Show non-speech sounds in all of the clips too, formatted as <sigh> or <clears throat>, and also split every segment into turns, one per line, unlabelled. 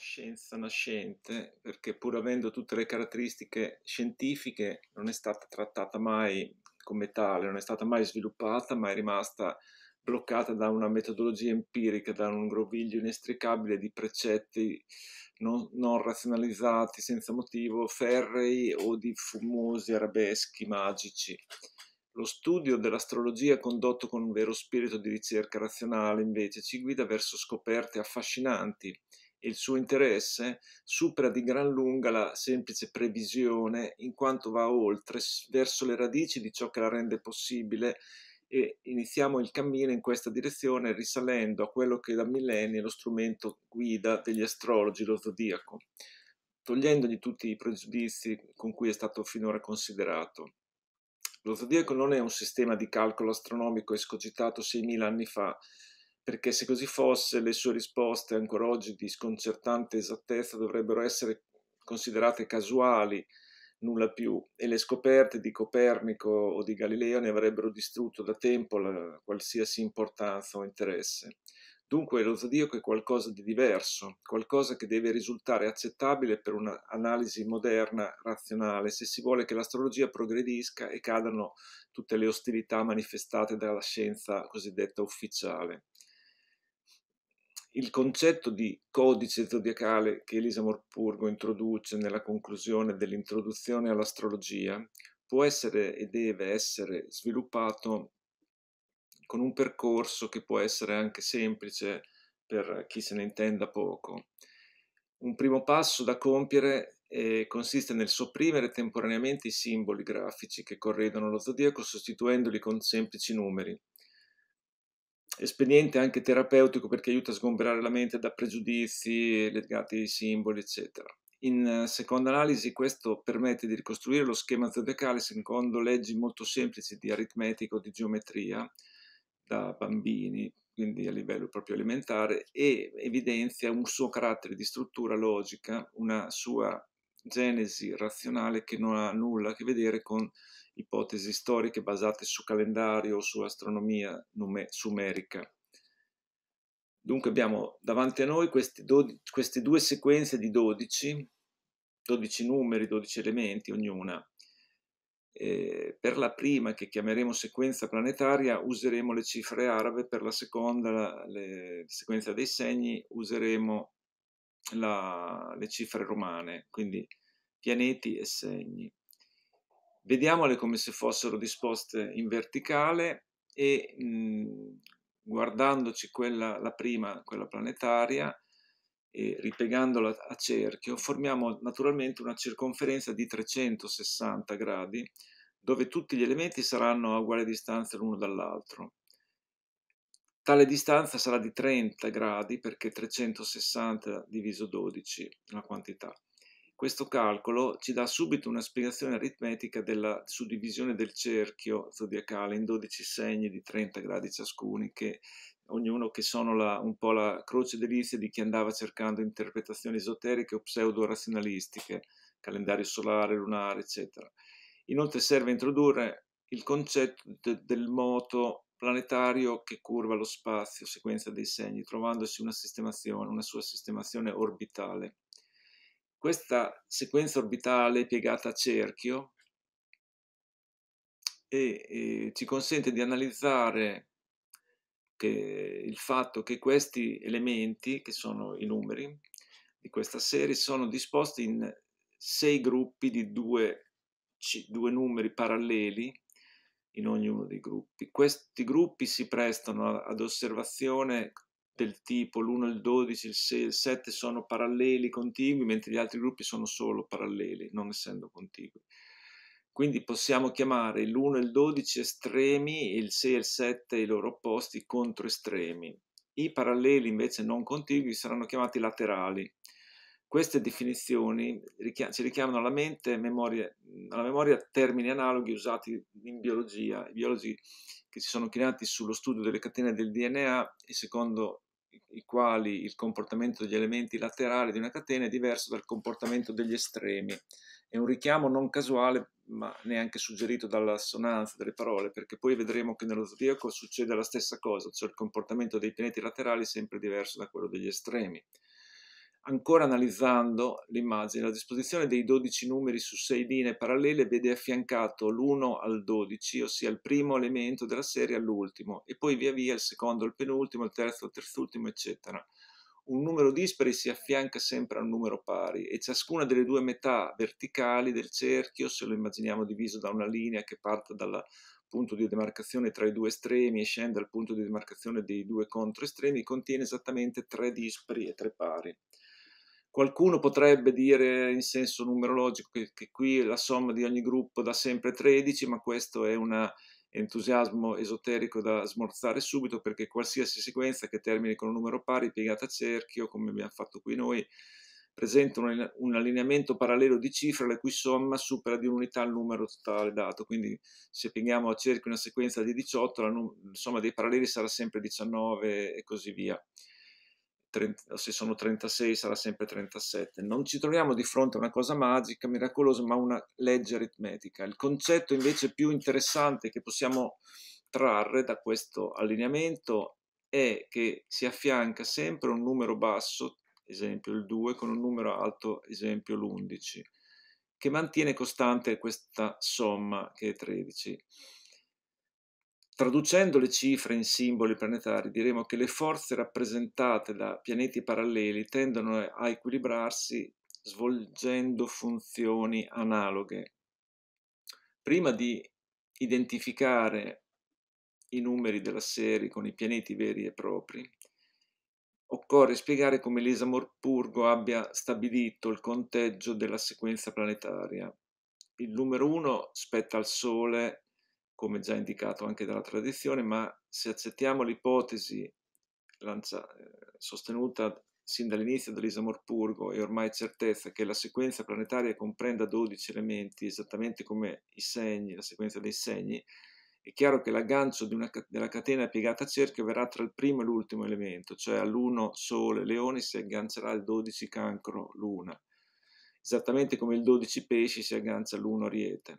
scienza nascente, perché pur avendo tutte le caratteristiche scientifiche non è stata trattata mai come tale, non è stata mai sviluppata, ma è rimasta bloccata da una metodologia empirica, da un groviglio inestricabile di precetti non, non razionalizzati, senza motivo, ferrei o di fumosi arabeschi, magici. Lo studio dell'astrologia condotto con un vero spirito di ricerca razionale invece ci guida verso scoperte affascinanti e il suo interesse supera di gran lunga la semplice previsione in quanto va oltre, verso le radici di ciò che la rende possibile e iniziamo il cammino in questa direzione risalendo a quello che da millenni è lo strumento guida degli astrologi, lo zodiaco, togliendogli tutti i pregiudizi con cui è stato finora considerato. Lo zodiaco non è un sistema di calcolo astronomico escogitato 6.000 anni fa, perché se così fosse le sue risposte ancora oggi di sconcertante esattezza dovrebbero essere considerate casuali, nulla più, e le scoperte di Copernico o di Galileo ne avrebbero distrutto da tempo la, qualsiasi importanza o interesse. Dunque lo zodiaco è qualcosa di diverso, qualcosa che deve risultare accettabile per un'analisi moderna, razionale, se si vuole che l'astrologia progredisca e cadano tutte le ostilità manifestate dalla scienza cosiddetta ufficiale il concetto di codice zodiacale che Elisa Morpurgo introduce nella conclusione dell'introduzione all'astrologia può essere e deve essere sviluppato con un percorso che può essere anche semplice per chi se ne intenda poco. Un primo passo da compiere eh, consiste nel sopprimere temporaneamente i simboli grafici che corredono lo zodiaco sostituendoli con semplici numeri espediente anche terapeutico perché aiuta a sgomberare la mente da pregiudizi legati ai simboli, eccetera. In eh, seconda analisi questo permette di ricostruire lo schema zodiacale secondo leggi molto semplici di aritmetica o di geometria da bambini, quindi a livello proprio elementare, e evidenzia un suo carattere di struttura logica, una sua genesi razionale che non ha nulla a che vedere con ipotesi storiche basate su calendario o su astronomia sumerica. Dunque abbiamo davanti a noi queste due sequenze di 12, 12 numeri, 12 elementi ognuna. Eh, per la prima, che chiameremo sequenza planetaria, useremo le cifre arabe, per la seconda, la, le, sequenza dei segni, useremo la, le cifre romane, quindi pianeti e segni vediamole come se fossero disposte in verticale e mh, mhmm, guardandoci quella, la prima, quella planetaria, e ripiegandola a cerchio, formiamo naturalmente una circonferenza di 360 gradi, dove tutti gli elementi saranno a uguale distanza l'uno dall'altro. Tale distanza sarà di 30 gradi perché 360 diviso 12 è la quantità. Questo calcolo ci dà subito una spiegazione aritmetica della suddivisione del cerchio zodiacale in 12 segni di 30 gradi ciascuni, che, ognuno che sono la, un po' la croce delizia di chi andava cercando interpretazioni esoteriche o pseudo-razionalistiche, calendario solare, lunare, eccetera. Inoltre serve a introdurre il concetto de, del moto planetario che curva lo spazio, sequenza dei segni, trovandosi una sistemazione, una sua sistemazione orbitale questa sequenza orbitale piegata a cerchio e, e ci consente di analizzare il fatto che questi elementi, che sono i numeri di questa serie, sono disposti in sei gruppi di due, due numeri paralleli in ognuno dei gruppi. Questi gruppi si prestano ad osservazione del tipo l'1, il 12, il 6, il 7 sono paralleli, contigui, mentre gli altri gruppi sono solo paralleli, non essendo contigui. Quindi possiamo chiamare l'1 e il 12 estremi, il 6 e il 7 i loro opposti controestremi. I paralleli invece non contigui saranno chiamati laterali. Queste definizioni ci richiamano alla mente memoria, alla memoria termini analoghi usati in biologia. I biologi che si sono creati sullo studio delle catene del DNA e secondo i quali il comportamento degli elementi laterali di una catena è diverso dal comportamento degli estremi. È un richiamo non casuale, ma neanche suggerito dall'assonanza delle parole, perché poi vedremo che nello zodiaco succede la stessa cosa, cioè il comportamento dei pianeti laterali è sempre diverso da quello degli estremi. Ancora analizzando l'immagine, la disposizione dei 12 numeri su 6 linee parallele vede affiancato l'1 al 12, ossia il primo elemento della serie all'ultimo, e poi via via il secondo al penultimo, il terzo al terzultimo, eccetera. Un numero dispari si affianca sempre al numero pari e ciascuna delle due metà verticali del cerchio, se lo immaginiamo diviso da una linea che parte dal punto di demarcazione tra i due estremi e scende al punto di demarcazione dei due controestremi, contiene esattamente tre dispari e tre pari. Qualcuno potrebbe dire in senso numerologico che, che qui la somma di ogni gruppo dà sempre 13, ma questo è un entusiasmo esoterico da smorzare subito perché qualsiasi sequenza che termini con un numero pari piegata a cerchio, come abbiamo fatto qui noi, presenta un, un, allineamento parallelo di cifre la cui somma supera di un'unità il numero totale dato. Quindi se pieghiamo a cerchio una sequenza di 18, la, num- la somma dei paralleli sarà sempre 19 e così via. 30, se sono 36 sarà sempre 37. Non ci troviamo di fronte a una cosa magica, miracolosa, ma una legge aritmetica. Il concetto invece più interessante che possiamo trarre da questo allineamento è che si affianca sempre un numero basso, esempio il 2, con un numero alto, esempio l'11, che mantiene costante questa somma che è 13. Traducendo le cifre in simboli planetari diremo che le forze rappresentate da pianeti paralleli tendono a equilibrarsi svolgendo funzioni analoghe. Prima di identificare i numeri della serie con i pianeti veri e propri, occorre spiegare come l'Isamor Purgo abbia stabilito il conteggio della sequenza planetaria. Il numero 1 spetta al Sole come già indicato anche dalla tradizione, ma se accettiamo l'ipotesi lancia- eh, sostenuta sin dall'inizio dell'Isamor e ormai certezza che la sequenza planetaria comprenda 12 elementi, esattamente come i segni, la sequenza dei segni, è chiaro che l'aggancio una, della catena piegata a cerchio verrà tra il primo e l'ultimo elemento, cioè all'1 Sole Leone si aggancerà il 12 Cancro Luna, esattamente come il 12 Pesci si aggancia all'1 Ariete.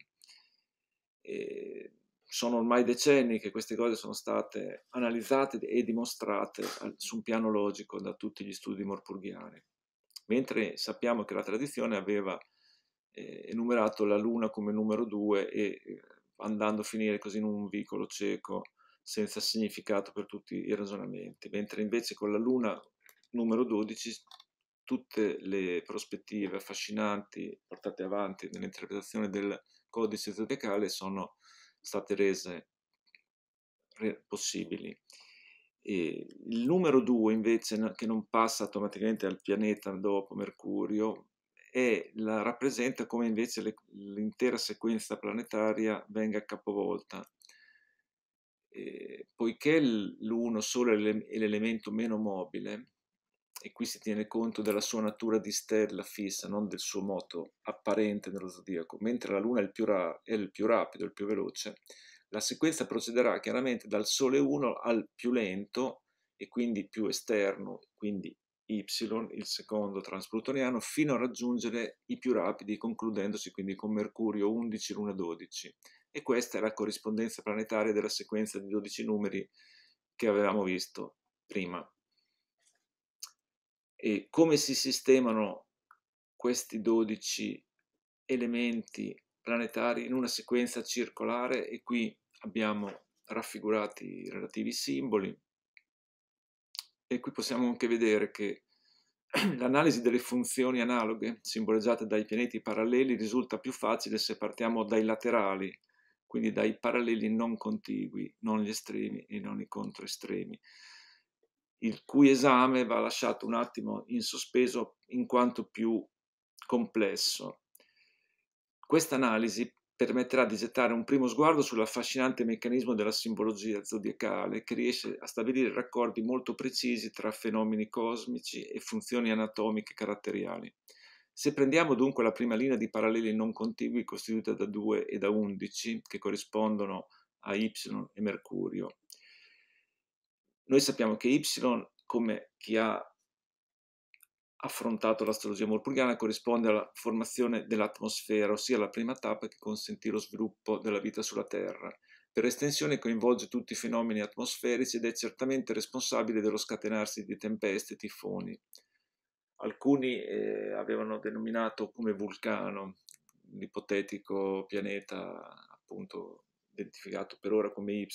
E sono ormai decenni che queste cose sono state analizzate e dimostrate su un piano logico da tutti gli studi morpurghiani, mentre sappiamo che la tradizione aveva eh, enumerato la Luna come numero due e eh, andando a finire così in un vicolo cieco senza significato per tutti i ragionamenti, mentre invece con la Luna numero 12 tutte le prospettive affascinanti portate avanti nell'interpretazione del codice zodiacale sono state rese re, possibili. E il numero 2 invece che non passa automaticamente al pianeta dopo Mercurio e la rappresenta come invece le, l'intera sequenza planetaria venga capovolta. E poiché l'1 solo è l'elemento meno mobile, e qui si tiene conto della sua natura di stella fissa, non del suo moto apparente nello zodiaco, mentre la Luna è il più, ra- è il più rapido, il più veloce, la sequenza procederà chiaramente dal Sole 1 al più lento e quindi più esterno, quindi Y, il secondo transplutoniano, fino a raggiungere i più rapidi, concludendosi quindi con Mercurio 11, Luna 12. E questa è la corrispondenza planetaria della sequenza di 12 numeri che avevamo visto prima e come si sistemano questi 12 elementi planetari in una sequenza circolare e qui abbiamo raffigurati i relativi simboli e qui possiamo anche vedere che <clears throat> l'analisi delle funzioni analoghe simboleggiate dai pianeti paralleli risulta più facile se partiamo dai laterali, quindi dai paralleli non contigui, non gli estremi e non i controestremi il cui esame va lasciato un attimo in sospeso in quanto più complesso. Questa analisi permetterà di gettare un primo sguardo sull'affascinante meccanismo della simbologia zodiacale che riesce a stabilire raccordi molto precisi tra fenomeni cosmici e funzioni anatomiche caratteriali. Se prendiamo dunque la prima linea di paralleli non contigui costituita da 2 e da 11 che corrispondono a Y e Mercurio noi sappiamo che Y, come chi ha affrontato l'astrologia morpurghiana, corrisponde alla formazione dell'atmosfera, ossia la prima tappa che consentì lo sviluppo della vita sulla Terra. Per estensione coinvolge tutti i fenomeni atmosferici ed è certamente responsabile dello scatenarsi di tempeste e tifoni. Alcuni eh, avevano denominato come vulcano l'ipotetico pianeta appunto identificato per ora come Y,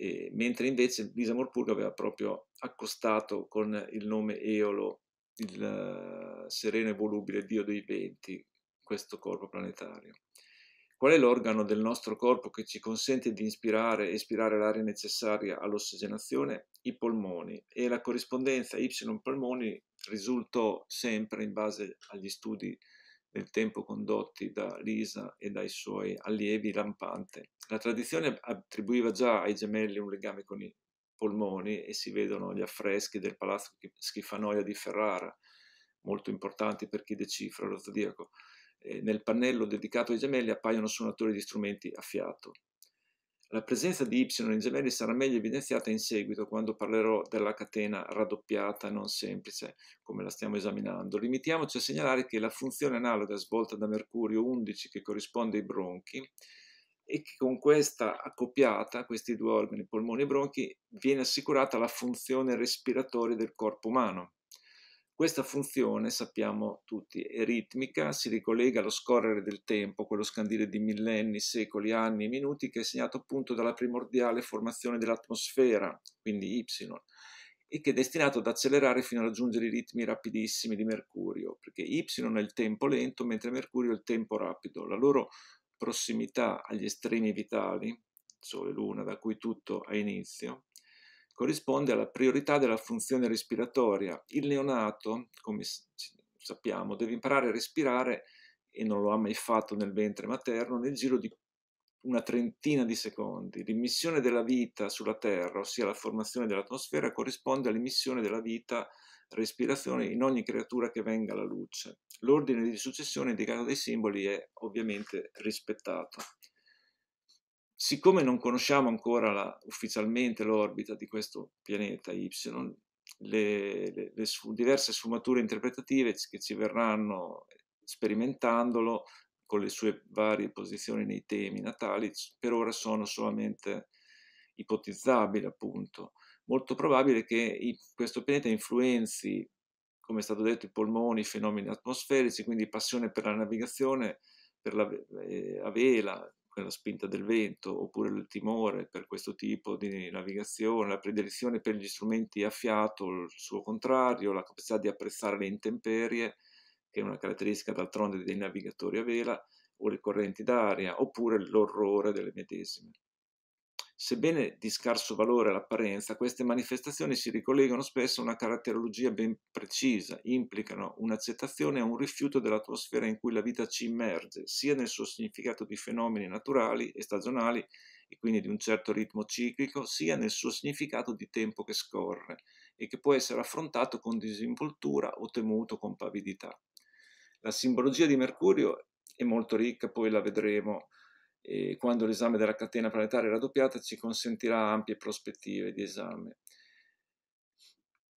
eh, mentre invece Bisamor Purga aveva proprio accostato con il nome Eolo, il uh, sereno e volubile dio dei venti, questo corpo planetario. Qual è l'organo del nostro corpo che ci consente di inspirare e espirare l'aria necessaria all'ossigenazione? I polmoni. E la corrispondenza Y polmoni risultò sempre, in base agli studi nel tempo condotti da Lisa e dai suoi allievi lampante. La tradizione attribuiva già ai gemelli un legame con i polmoni e si vedono gli affreschi del palazzo Schifanoia di Ferrara, molto importanti per chi decifra lo zodiaco. Nel pannello dedicato ai gemelli appaiono suonatori di strumenti a fiato. La presenza di y in gemelli sarà meglio evidenziata in seguito quando parlerò della catena raddoppiata non semplice come la stiamo esaminando. Limitiamoci a segnalare che la funzione analoga svolta da Mercurio 11 che corrisponde ai bronchi e che con questa accoppiata, questi due organi, polmoni e bronchi, viene assicurata la funzione respiratoria del corpo umano. Questa funzione, sappiamo tutti, è ritmica, si ricollega allo scorrere del tempo, quello scandire di millenni, secoli, anni, e minuti, che è segnato appunto dalla primordiale formazione dell'atmosfera, quindi Y, e che è destinato ad accelerare fino a raggiungere i ritmi rapidissimi di Mercurio, perché Y è il tempo lento, mentre Mercurio è il tempo rapido. La loro prossimità agli estremi vitali, Sole e Luna, da cui tutto ha inizio, corrisponde alla priorità della funzione respiratoria. Il neonato, come sappiamo, deve imparare a respirare e non lo ha mai fatto nel ventre materno nel giro di una trentina di secondi. L'immissione della vita sulla Terra, ossia la formazione dell'atmosfera, corrisponde all'immissione della vita respirazione in ogni creatura che venga alla luce. L'ordine di successione indicato dai simboli è ovviamente rispettato siccome non conosciamo ancora la, ufficialmente l'orbita di questo pianeta Y, le, le, le su, diverse sfumature interpretative che ci verranno eh, sperimentandolo con le sue varie posizioni nei temi natali, per ora sono solamente ipotizzabili, appunto. Molto probabile che i, questo pianeta influenzi, come è stato detto, i polmoni, i fenomeni atmosferici, quindi passione per la navigazione, per la, eh, a vela, per la spinta del vento, oppure il timore per questo tipo di navigazione, la predilezione per gli strumenti a fiato, il suo contrario, la capacità di apprezzare le intemperie, che è una caratteristica d'altronde dei navigatori a vela, o le correnti d'aria, oppure l'orrore delle medesime. Sebbene di scarso valore all'apparenza, queste manifestazioni si ricollegano spesso a una caratterologia ben precisa, implicano un'accettazione e un rifiuto dell'atmosfera in cui la vita ci immerge, sia nel suo significato di fenomeni naturali e stagionali, e quindi di un certo ritmo ciclico, sia nel suo significato di tempo che scorre e che può essere affrontato con disinvoltura o temuto con pavidità. La simbologia di Mercurio è molto ricca, poi la vedremo e quando l'esame della catena planetaria raddoppiata ci consentirà ampie prospettive di esame.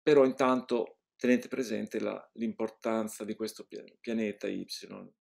Però intanto tenete presente l'importanza di questo pianeta Y